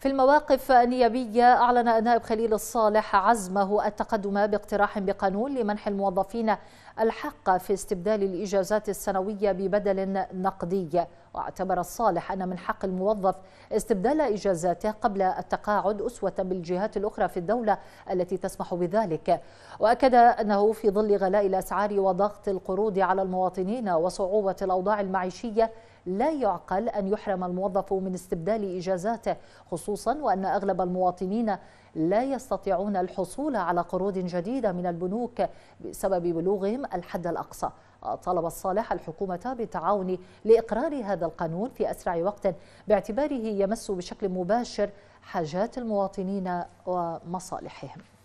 في المواقف النيابية أعلن النائب خليل الصالح عزمه التقدم باقتراح بقانون لمنح الموظفين الحق في استبدال الإجازات السنوية ببدل نقدي واعتبر الصالح أن من حق الموظف استبدال إجازاته قبل التقاعد أسوة بالجهات الأخرى في الدولة التي تسمح بذلك وأكد أنه في ظل غلاء الأسعار وضغط القروض على المواطنين وصعوبة الأوضاع المعيشية لا يعقل أن يحرم الموظف من استبدال إجازاته خصوصا وأن أغلب المواطنين لا يستطيعون الحصول على قروض جديدة من البنوك بسبب بلوغهم الحد الأقصى طلب الصالح الحكومة بالتعاون لإقرار هذا القانون في أسرع وقت باعتباره يمس بشكل مباشر حاجات المواطنين ومصالحهم